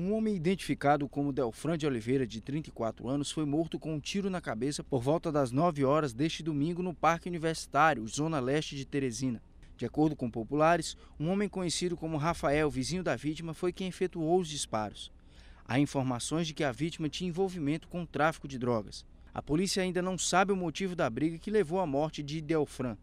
Um homem identificado como Delfran de Oliveira, de 34 anos, foi morto com um tiro na cabeça por volta das 9 horas deste domingo no Parque Universitário, zona leste de Teresina. De acordo com populares, um homem conhecido como Rafael, vizinho da vítima, foi quem efetuou os disparos. Há informações de que a vítima tinha envolvimento com o tráfico de drogas. A polícia ainda não sabe o motivo da briga que levou à morte de Delfran.